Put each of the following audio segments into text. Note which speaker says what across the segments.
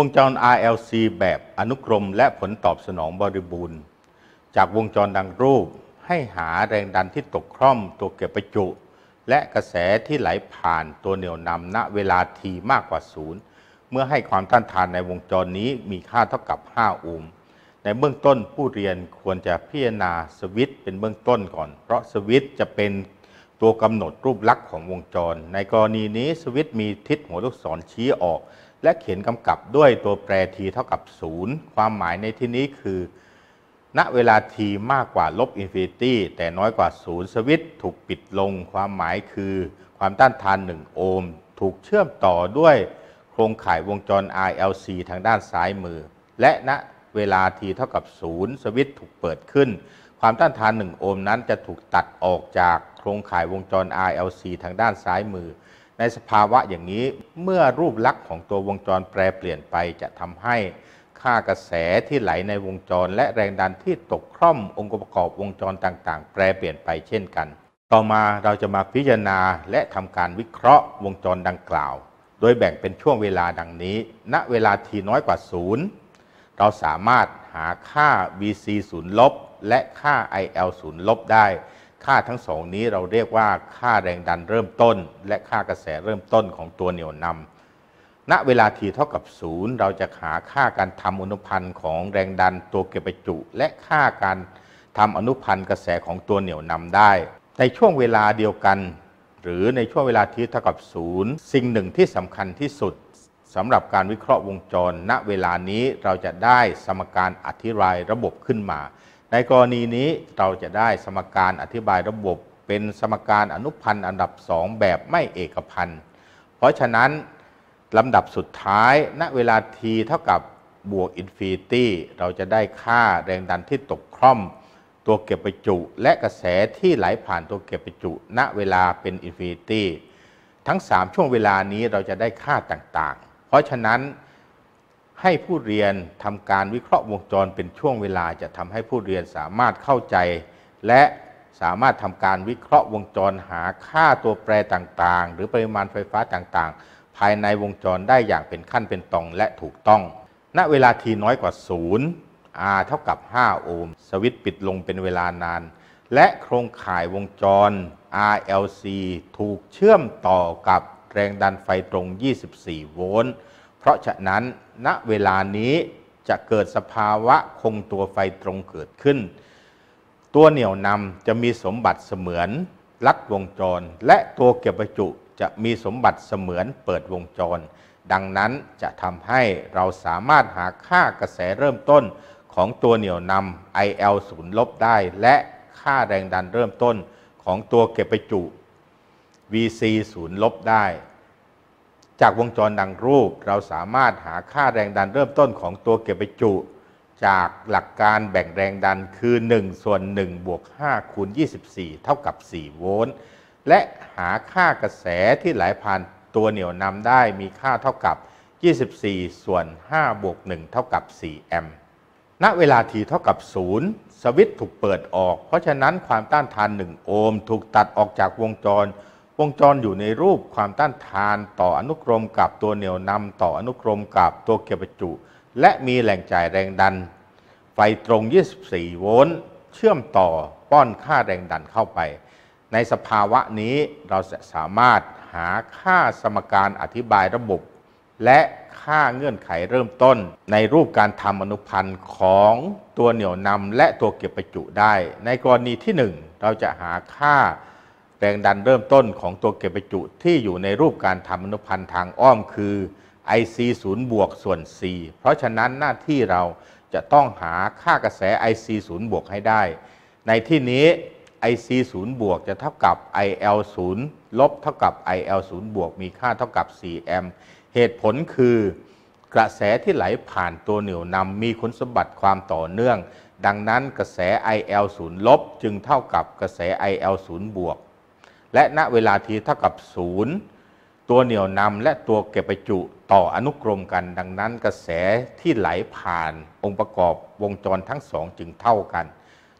Speaker 1: วงจร RLC แบบอนุกรมและผลตอบสนองบริบูรณ์ จากวงจรดังรูปให้หาแรงดันที่ตกคร่อมตัวเก็บประจุ และกระแสที่ไหลผ่านตัวเหนี่ยวนำณเวลาทีมากกว่าศูนย์เมื่อให้ความต้านทานในวงจรนี้มีค่าเท่ากับ 5 โอห์มในเบื้องต้นผู้เรียนควรจะพิจารณาสวิตเป็นเบื้องต้นก่อนเพราะสวิตจะเป็นตัวกำหนดรูปลักษณ์ของวงจร ในกรณีนี้สวิตมีทิศหัวลูกศรชี้ออกและเขียนกำกับด้วยตัวแปร t เท่ากับ 0 ความหมายในที่นี้คือ ณ เวลา t มากกว่าลบอินฟินิตี้ แต่น้อยกว่า0สวิตถูกปิดลง ความหมายคือ ความต้านทาน 1 โอห์มถูกเชื่อมต่อด้วยโครงข่ายวงจร RLC ทางด้านซ้ายมือ และณ เวลา t เท่ากับ0สวิตถูกเปิดขึ้น ความต้านทาน 1 โอห์มนั้น จะถูกตัดออกจากโครงข่ายวงจร RLC ทางด้านซ้ายมือในสภาวะอย่างนี้เมื่อรูปลักษณ์ของตัววงจรแปรเปลี่ยนไปจะทำให้ ค่ากระแสที่ไหลในวงจร และแรงดันที่ตกคร่อมองค์ประกอบวงจรต่างๆ แปรเปลี่ยนไปเช่นกัน ต่อมาเราจะมาพิจารณาและทำการวิเคราะห์วงจรดังกล่าว โดยแบ่งเป็นช่วงเวลาดังนี้ ณเวลาทีน้อยกว่าศูนย์เราสามารถหาค่า vc 0ลบและค่า il 0ลบได้ค่าทั้งสองนี้เราเรียกว่าค่าแรงดันเริ่มต้น และค่ากระแสเริ่มต้นของตัวเหนี่ยวนำณเวลาทีเท่ากับศูนย์เราจะหาค่าการทำอนุพันธ์ของแรงดันตัวเก็บประจุ และค่าการทำอนุพันธ์กระแสของตัวเหนี่ยวนำได้ ในช่วงเวลาเดียวกัน หรือในช่วงเวลาทีเท่ากับศูนย์สิ่งหนึ่งที่สำคัญที่สุดสำหรับการวิเคราะห์วงจร ณเวลานี้เราจะได้สมการอธิรายระบบขึ้นมาในกรณีนี้เราจะได้สมการอธิบายระบบ เป็นสมการอนุพันธ์อันดับ2แบบไม่เอกพันธ์เพราะฉะนั้นลำดับสุดท้าย ณ เวลา t เท่ากับบวกอินฟินิตี้เราจะได้ค่าแรงดันที่ตกคร่อม ตัวเก็บประจุ และกระแสที่ไหลผ่านตัวเก็บประจุ ณ เวลาเป็นอินฟินิตี้ทั้ง 3 ช่วงเวลานี้เราจะได้ค่าต่างๆ เพราะฉะนั้นให้ผู้เรียนทำการวิเคราะห์วงจรเป็นช่วงเวลาจะทำให้ผู้เรียนสามารถเข้าใจ และสามารถทำการวิเคราะห์วงจรหาค่าตัวแปรต่างๆ หรือปริมาณไฟฟ้าต่างๆ ภายในวงจรได้อย่างเป็นขั้นเป็นตอนและถูกต้อง ณ เวลาทีน้อยกว่า 0 R เท่ากับ 5 โอห์มสวิตช์ปิดลงเป็นเวลานาน และโครงข่ายวงจร RLC ถูกเชื่อมต่อกับแรงดันไฟตรง 24 โวลต์พราะฉะนั้นณเวลานี้จะเกิดสภาวะคงตัวไฟตรงเกิดขึ้น ตัวเหนี่ยวนำจะมีสมบัติเสมือนลัดวงจร และตัวเก็บประจุจะมีสมบัติเสมือนเปิดวงจร ดังนั้นจะทำให้เราสามารถหาค่ากระแสเริ่มต้น ของตัวเหนี่ยวนำ IL ศูนย์ลบได้ และค่าแรงดันเริ่มต้นของตัวเก็บประจุ VC ศูนย์ลบได้จากวงจรดังรูปเราสามารถหาค่าแรงดันเริ่มต้นของตัวเก็บไปจุ จากหลักการแบ่งแรงดันคือ1ส่วน1บวก5คูณ24เท่ากับ4โวลต์และหาค่ากระแสที่ไหลผ่านตัวเหนี่ยวนำได้มีค่าเท่ากับ 24ส่วน5บวก 1 เท่ากับ4แอมป์ณเวลาทีเท่ากับ 0 สวิตช์ถูกเปิดออก เพราะฉะนั้นความต้านทาน 1 โอห์มถูกตัดออกจากวงจรวงจรอยู่ในรูปความต้านทานต่ออนุกรมกับตัวเหนี่ยวนำ ต่ออนุกรมกับตัวเกียประจุ และมีแหล่งจ่ายแรงดัน ไฟตรง 24 โวลต์เชื่อมต่อป้อนค่าแรงดันเข้าไป ในสภาวะนี้เราจะสามารถหาค่าสมการอธิบายระบบและค่าเงื่อนไขเริ่มต้น ในรูปการทำอนุพันธ์ของตัวเหนี่ยวนำและตัวเก็บประจุได้ ในกรณีที่ 1 เราจะหาค่าแรงดันเริ่มต้นของตัวเก็บประจุที่อยู่ในรูปการทำอนุพันธ์ทางอ้อมคือ IC 0บวกส่วน C เพราะฉะนั้นหน้าที่เราจะต้องหาค่ากระแส IC 0บวกให้ได้ ในที่นี้ IC 0บวกจะเท่ากับ IL 0ลบเท่ากับ IL 0บวกมีค่าเท่ากับ4มเหตุผลคือกระแสที่ไหลผ่านตัวเหนี่ยวนำมีคุณสมบัติความต่อเนื่อง ดังนั้นกระแส IL 0ลบจึงเท่ากับกระแส IL 0บวกและณเวลาทีเท่ากับศูนย์ตัวเหนี่ยวนำและตัวเก็บประจุต่ออนุกรมกัน ดังนั้นกระแสที่ไหลผ่านองค์ประกอบวงจรทั้งสอง จึงเท่ากัน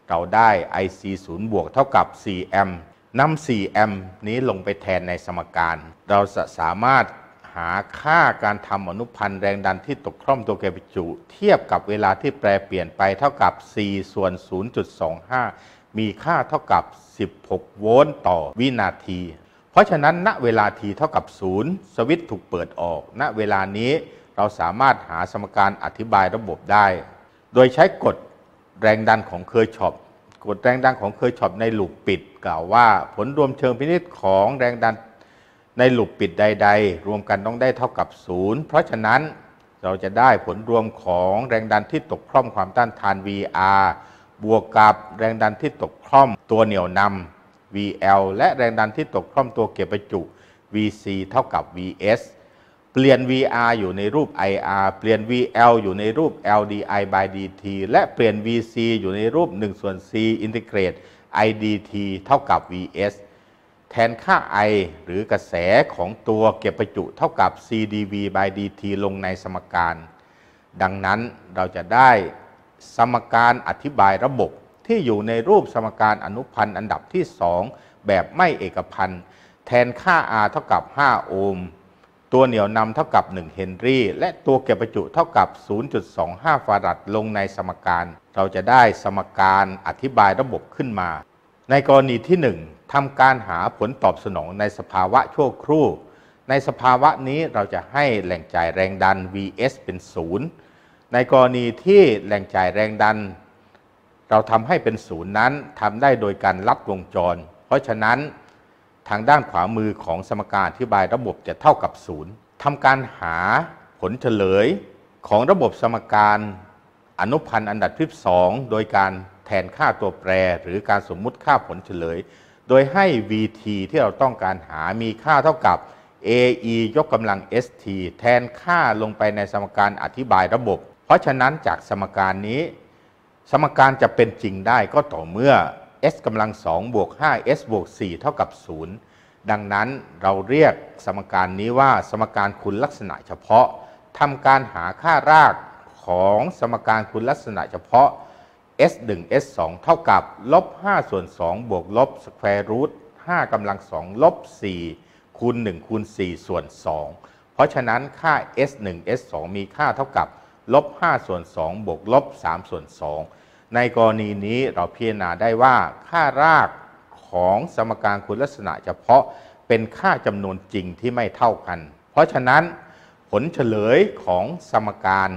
Speaker 1: เราได้ IC 0บวกเท่ากับ 4M นำ 4M นี้ลงไปแทนในสมการ เราจะสามารถหาค่าการทำอนุพันธ์แรงดันที่ตกคร่อมตัวเกปิจุ เทียบกับเวลาที่แปรเปลี่ยนไปเท่ากับ 4 ส่วน 0.25มีค่าเท่ากับ 16 โวลต์ต่อวินาที เพราะฉะนั้น ณ เวลาทีเท่ากับ 0 สวิตช์ถูกเปิดออก ณ เวลานี้ เราสามารถหาสมการอธิบายระบบได้ โดยใช้กฎแรงดันของเคอร์ชอปกฎแรงดันของเคอร์ชอปในลูปปิด กล่าวว่า ผลรวมเชิงพินิจของแรงดันในลูปปิดใด ๆ รวมกันต้องได้เท่ากับ 0 เพราะฉะนั้น เราจะได้ผลรวมของแรงดันที่ตกคร่อมความต้านทาน VR บวกกับแรงดันที่ตกคล่อมตัวเหนี่ยวนำ VL และแรงดันที่ตกคล่อมตัวเก็บประจุ VC เท่ากับ VS เปลี่ยน VR อยู่ในรูป IR เปลี่ยน VL อยู่ในรูป LDI by DT และเปลี่ยน VC อยู่ในรูป 1 ส่วน C อินทิเกรต IDT เท่ากับ VS แทนค่า I หรือกระแสของตัวเก็บประจุเท่ากับ CdV by dt ลงในสมการ ดังนั้นเราจะได้สมการอธิบายระบบที่อยู่ในรูปสมการอนุพันธ์อันดับที่ 2 แบบไม่เอกพันธ์ แทนค่า R เท่ากับ5โอห์มตัวเหนี่ยวนำเท่ากับ 1 เฮนรี่และตัวเก็บประจุเท่ากับ 0.25 ฟาราดลงในสมการ เราจะได้สมการอธิบายระบบขึ้นมา ในกรณีที่ 1 ทำการหาผลตอบสนองในสภาวะชั่วครู่ ในสภาวะนี้เราจะให้แหล่งจ่ายแรงดัน Vs เป็น 0ในกรณีที่แหล่งจ่ายแรงดัน เราทำให้เป็นศูนย์นั้นทำได้โดยการลับวงจร เพราะฉะนั้นทางด้านขวามือของสมการอธิบายระบบจะเท่ากับศูนย์ทำการหาผลเฉลยของระบบสมการอนุพันธ์อันดับที่สองโดยการแทนค่าตัวแปรหรือการสมมุติค่าผลเฉลย โดยให้ vt ที่เราต้องการหามีค่าเท่ากับ ae ยกกำลัง st แทนค่าลงไปในสมการอธิบายระบบเพราะฉะนั้นจากสมการนี้ สมการจะเป็นจริงได้ก็ต่อเมื่อ s กำลังสองบวก5 s บวก4เท่ากับ0ดังนั้นเราเรียกสมการนี้ว่าสมการคุณลักษณะเฉพาะทำการหาค่ารากของสมการคุณลักษณะเฉพาะ s 1 s 2เท่ากับ ลบ5ส่วน2บวกลบสแควร์รูท5กำลัง2ลบ4คูณ1คูณ4ส่วน 2 เพราะฉะนั้นค่า s 1 s 2 มีค่าเท่ากับลบ5ส่วน 2บวกลบ 3 ส่วน 2 ในกรณีนี้เราพิจารณาได้ว่าค่ารากของสมการคุณลักษณะเฉพาะเป็นค่าจำนวนจริงที่ไม่เท่ากัน เพราะฉะนั้นผลเฉลยของสมการ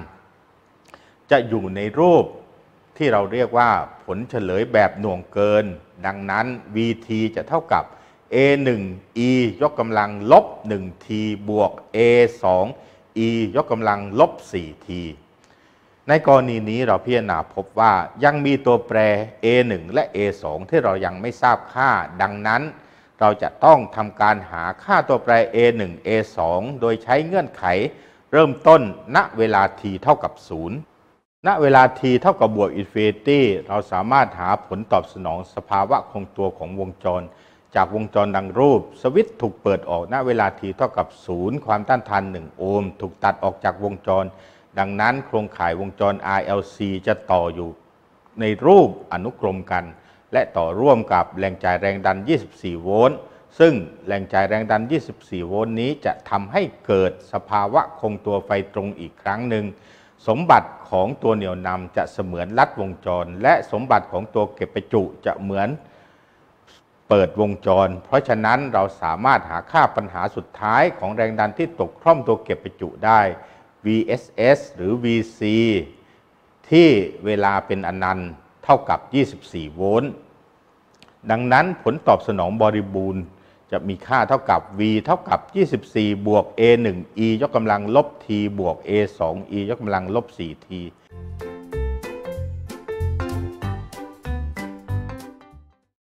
Speaker 1: จะอยู่ในรูปที่เราเรียกว่าผลเฉลยแบบหน่วงเกิน ดังนั้น vt จะเท่ากับ a 1 e ยกกำลังลบ 1t บวก a 2 e ยกกำลังลบ 4t ในกรณีนี้เราพิจารณาพบว่ายังมีตัวแปร a1 และ a2 ที่เรายังไม่ทราบค่า ดังนั้นเราจะต้องทำการหาค่าตัวแปร a1 a2 โดยใช้เงื่อนไข เริ่มต้น ณเวลา t เท่ากับ0ณเวลา t เท่ากับบวกอินฟินิตี้ เราสามารถหาผลตอบสนองสภาวะคงตัวของวงจรจากวงจรดังรูปสวิตถูกเปิดออกณเวลาทีเท่ากับศูนย์ความต้านทาน 1 โอห์มถูกตัดออกจากวงจร ดังนั้นโครงข่ายวงจร RLC จะต่ออยู่ในรูปอนุกรมกัน และต่อร่วมกับแรงจ่ายแรงดัน 24 โวลต์ซึ่งแรงจ่ายแรงดัน 24 โวลต์นี้จะทำให้เกิดสภาวะคงตัวไฟตรงอีกครั้งหนึ่ง สมบัติของตัวเหนี่ยวนำจะเสมือนลัดวงจร และสมบัติของตัวเก็บประจุจะเหมือนเปิดวงจร เพราะฉะนั้นเราสามารถหาค่าปัญหาสุดท้ายของแรงดันที่ตกคร่อมตัวเก็บประจุได้ VSS หรือ VC ที่เวลาเป็นอนันต์เท่ากับ 24 โวลต์ดังนั้นผลตอบสนองบริบูรณ์จะมีค่าเท่ากับ v เท่ากับ 24 บวก a 1 e ยกกำลังลบ t บวก a 2 e ยกกำลังลบ4 t